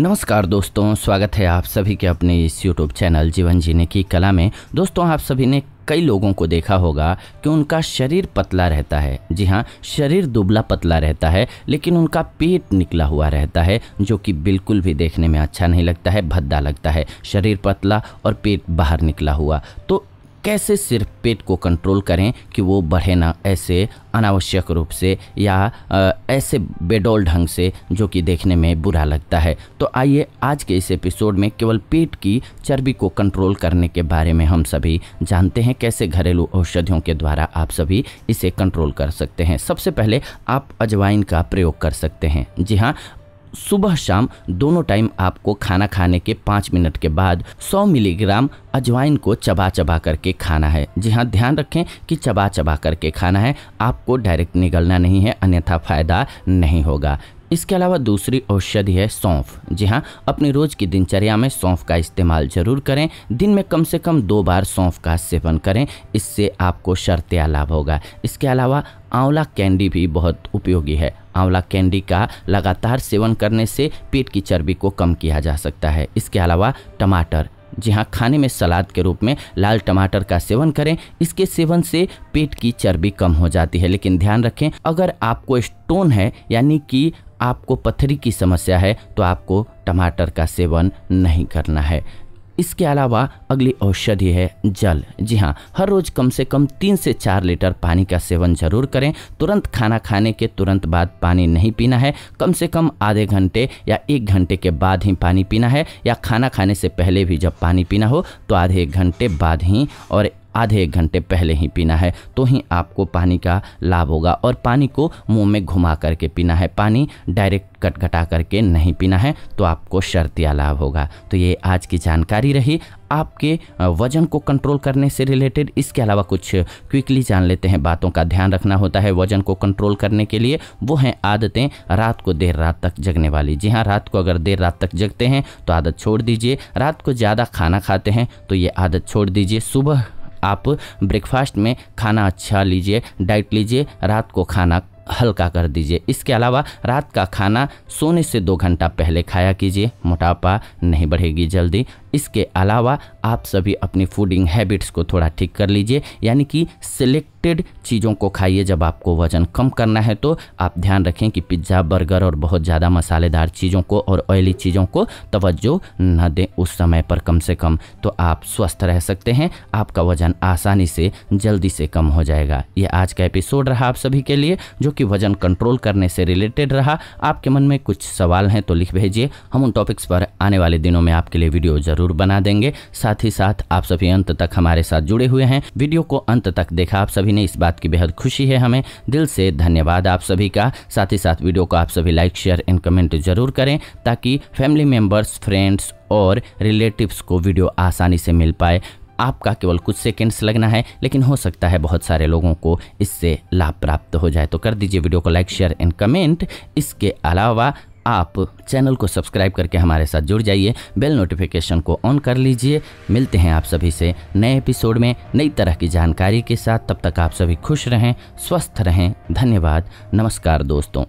नमस्कार दोस्तों स्वागत है आप सभी के अपने इस यूट्यूब चैनल जीवन जीने की कला में दोस्तों आप सभी ने कई लोगों को देखा होगा कि उनका शरीर पतला रहता है जी हाँ शरीर दुबला पतला रहता है लेकिन उनका पेट निकला हुआ रहता है जो कि बिल्कुल भी देखने में अच्छा नहीं लगता है भद्दा लगता है शरीर पतला और पेट बाहर निकला हुआ तो कैसे सिर्फ पेट को कंट्रोल करें कि वो बढ़े ना ऐसे अनावश्यक रूप से या ऐसे बेडोल ढंग से जो कि देखने में बुरा लगता है तो आइए आज के इस एपिसोड में केवल पेट की चर्बी को कंट्रोल करने के बारे में हम सभी जानते हैं कैसे घरेलू औषधियों के द्वारा आप सभी इसे कंट्रोल कर सकते हैं सबसे पहले आप अजवाइन का प्रयोग कर सकते हैं जी हाँ सुबह शाम दोनों टाइम आपको खाना खाने के पाँच मिनट के बाद 100 मिलीग्राम अजवाइन को चबा चबा करके खाना है जी हाँ ध्यान रखें कि चबा चबा करके खाना है आपको डायरेक्ट निगलना नहीं है अन्यथा फ़ायदा नहीं होगा इसके अलावा दूसरी औषधि है सौंफ जी हाँ अपनी रोज की दिनचर्या में सौंफ का इस्तेमाल जरूर करें दिन में कम से कम दो बार सौंफ का सेवन करें इससे आपको शर्तिया लाभ होगा इसके अलावा आंवला कैंडी भी बहुत उपयोगी है आंवला कैंडी का लगातार सेवन करने से पेट की चर्बी को कम किया जा सकता है इसके अलावा टमाटर जी हाँ खाने में सलाद के रूप में लाल टमाटर का सेवन करें इसके सेवन से पेट की चर्बी कम हो जाती है लेकिन ध्यान रखें अगर आपको स्टोन है यानी कि आपको पथरी की समस्या है तो आपको टमाटर का सेवन नहीं करना है इसके अलावा अगली औषधि है जल जी हाँ हर रोज़ कम से कम तीन से चार लीटर पानी का सेवन जरूर करें तुरंत खाना खाने के तुरंत बाद पानी नहीं पीना है कम से कम आधे घंटे या एक घंटे के बाद ही पानी पीना है या खाना खाने से पहले भी जब पानी पीना हो तो आधे एक घंटे बाद ही और आधे एक घंटे पहले ही पीना है तो ही आपको पानी का लाभ होगा और पानी को मुंह में घुमा करके पीना है पानी डायरेक्ट कटघटा करके नहीं पीना है तो आपको शर्तिया लाभ होगा तो ये आज की जानकारी रही आपके वजन को कंट्रोल करने से रिलेटेड इसके अलावा कुछ क्विकली जान लेते हैं बातों का ध्यान रखना होता है वजन को कंट्रोल करने के लिए वो हैं आदतें रात को देर रात तक जगने वाली जी हाँ रात को अगर देर रात तक जगते हैं तो आदत छोड़ दीजिए रात को ज़्यादा खाना खाते हैं तो ये आदत छोड़ दीजिए सुबह आप ब्रेकफास्ट में खाना अच्छा लीजिए डाइट लीजिए रात को खाना हल्का कर दीजिए इसके अलावा रात का खाना सोने से दो घंटा पहले खाया कीजिए मोटापा नहीं बढ़ेगी जल्दी इसके अलावा आप सभी अपनी फूडिंग हैबिट्स को थोड़ा ठीक कर लीजिए यानी कि सिलेक्टेड चीज़ों को खाइए जब आपको वज़न कम करना है तो आप ध्यान रखें कि पिज्ज़ा बर्गर और बहुत ज़्यादा मसालेदार चीज़ों को और ऑयली चीज़ों को तवज्जो न दें उस समय पर कम से कम तो आप स्वस्थ रह सकते हैं आपका वज़न आसानी से जल्दी से कम हो जाएगा यह आज का एपिसोड रहा आप सभी के लिए जो कि वज़न कंट्रोल करने से रिलेटेड रहा आपके मन में कुछ सवाल हैं तो लिख भेजिए हम उन टॉपिक्स पर आने वाले दिनों में आपके लिए वीडियो ज़रूर ज़रूर बना देंगे साथ ही साथ आप सभी अंत तक हमारे साथ जुड़े हुए हैं वीडियो को अंत तक देखा आप सभी ने इस बात की बेहद खुशी है हमें दिल से धन्यवाद आप सभी का साथ ही साथ वीडियो को आप सभी लाइक शेयर एंड कमेंट जरूर करें ताकि फैमिली मेम्बर्स फ्रेंड्स और रिलेटिव्स को वीडियो आसानी से मिल पाए आपका केवल कुछ सेकेंड्स लगना है लेकिन हो सकता है बहुत सारे लोगों को इससे लाभ प्राप्त हो जाए तो कर दीजिए वीडियो को लाइक शेयर एंड कमेंट इसके अलावा आप चैनल को सब्सक्राइब करके हमारे साथ जुड़ जाइए बेल नोटिफिकेशन को ऑन कर लीजिए मिलते हैं आप सभी से नए एपिसोड में नई तरह की जानकारी के साथ तब तक आप सभी खुश रहें स्वस्थ रहें धन्यवाद नमस्कार दोस्तों